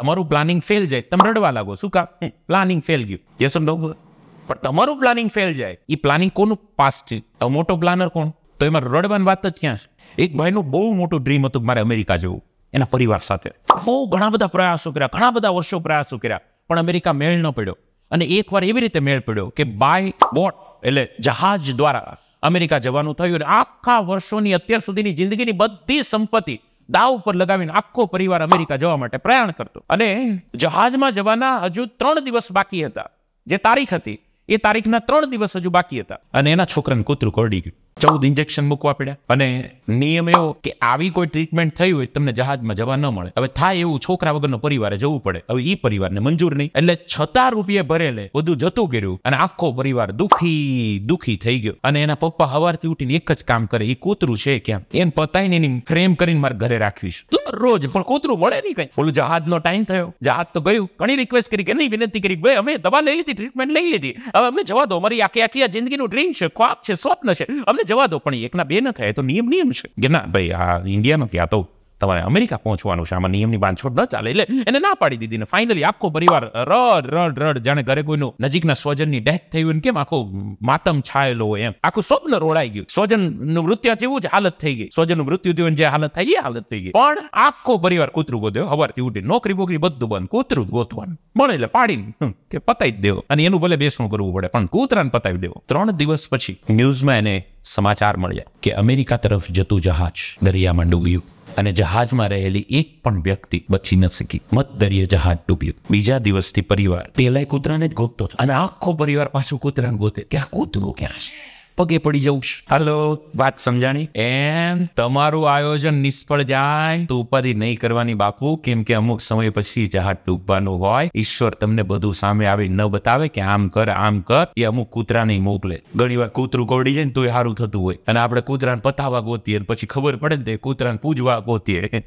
તમારું planning fail જાય તમે રડવા લાગો શું કા પ્લાનિંગ ફેલ ગયું જે સમજો પણ તમારું પ્લાનિંગ ફેલ જાય એ પ્લાનિંગ કોનું પાસ છે મોટો પ્લાનર કોણ તો એમાં રડવાની વાત જ ક્યાં છે એક ભાઈનું બહુ મોટું ડ્રીમ હતું મારે અમેરિકા જવું એના પરિવાર સાથે બહુ ઘણા બધા પ્રયાસો કર્યા ઘણા બધા વર્ષો પ્રયાસો કર્યા પણ અમેરિકા મેળ ન પડ્યો અને એકવાર એવી રીતે મેળ પડ્યો કે બાય બોટ એટલે જહાજ દ્વારા અમેરિકા જવાનું થયું અને આખા વર્ષોની અત્યાર સુધીની જિંદગીની બધી સંપત્તિ દાવ ઉપર લગાવીને આખો પરિવાર અમેરિકા જવા માટે પ્રયાણ કરતો અને જહાજમાં જવાના હજુ ત્રણ દિવસ બાકી હતા જે તારીખ હતી એ તારીખના ત્રણ દિવસ હજુ બાકી હતા અને એના છોકરાને કૂતરું કરડી ગયું ચૌદ ઇન્જેક્શન મૂકવા પડ્યા અને નિયમ એવો કે આવી કોઈ ટ્રીટમેન્ટ થઈ હોય તમને જહાજમાં જવા ન મળે હવે થાય એવું છોકરા વગરનો પરિવારે જવું પડે હવે એ પરિવારને મંજૂર નહીં એટલે છતાં રૂપિયા ભરેલે બધું જતું કર્યું અને આખો પરિવાર દુખી દુખી થઈ ગયો અને એના પપ્પા હવારથી ઉઠીને એક જ કામ કરે એ કૂતરું છે કેમ એમ પતાઈને એની ફ્રેમ કરીને મારે ઘરે રાખવીશ રોજ પણ કૂતરું મળે નહીં કઈ ઓલું જહાજનો ટાઈમ થયો જહાજ તો ગયું ઘણી રિક્વેસ્ટ કરી કે નહીં વિનંતી કરી ભાઈ અમે દવા લઈ લીધી ટ્રીટમેન્ટ લઈ લીધી હવે અમને જવા દો અમારી આખી આખી આ જિંદગીનું ડ્રીમ છે ખ્વાબ છે સ્વપ્ન છે અમને જવા દો પણ એકના બે ન થાય તો નિયમ નિયમ છે કે ના ભાઈ આ ઇન્ડિયા નથી આ તો તમારે અમેરિકા પહોંચવાનું છે આમાં નિયમની બાંધછોડ ન ચાલે એટલે એને ના પાડી દીધી ને ફાઇનલી આખો પરિવાર રડ રડ રડ જાણે ઘરે કોઈનું નજીકના સ્વજનની ડેથ થઈ હોય કેમ આખો માતમ છાયેલો હોય એમ આખું સ્વપ્ન રોડાઈ ગયું સ્વજનનું મૃત્યુ જેવું જ હાલત થઈ ગઈ સ્વજનનું મૃત્યુ થયું જે હાલત થઈ એ હાલત થઈ ગઈ પણ આખો પરિવાર કૂતરું ગોધ્યો હવારથી ઉઠી નોકરી બોકરી બધું બંધ કૂતરું ગોતવાનું મળે એટલે પાડી કે પતાવી દેવો અને એનું ભલે બેસણું કરવું પડે પણ કૂતરાને પતાવી દેવો ત્રણ દિવસ પછી ન્યૂઝમાં એને સમાચાર મળ્યા કે અમેરિકા તરફ જતું જહાજ દરિયામાં ડૂબ્યું અને જહાજમાં રહેલી એક પણ વ્યક્તિ બચી ન શકી મતદરીએ જહાજ ડૂબ્યું બીજા દિવસથી પરિવાર પેલાય કૂતરાને જ ગોતતો અને આખો પરિવાર પાછું કૂતરાને ગોતે કે આ કૂતરું ક્યાં છે પગે પડી જવું હાલો વાત સમજાણી એમ તમારું આયોજન નિષ્ફળ જાય તો ઉપાધિ નહીં કરવાની બાપુ કેમ કે અમુક સમય પછી જહાજ ડૂબવાનું હોય ઈશ્વર તમને બધું સામે આવી ન બતાવે કે આમ કર આમ કર એ અમુક કૂતરા નહીં મોકલે ઘણી વાર કૂતરું કોડી જાય ને તો એ સારું થતું હોય અને આપણે કૂતરાને પતાવા ગોતીએ પછી ખબર પડે ને તે કૂતરાને પૂજવા ગોતીએ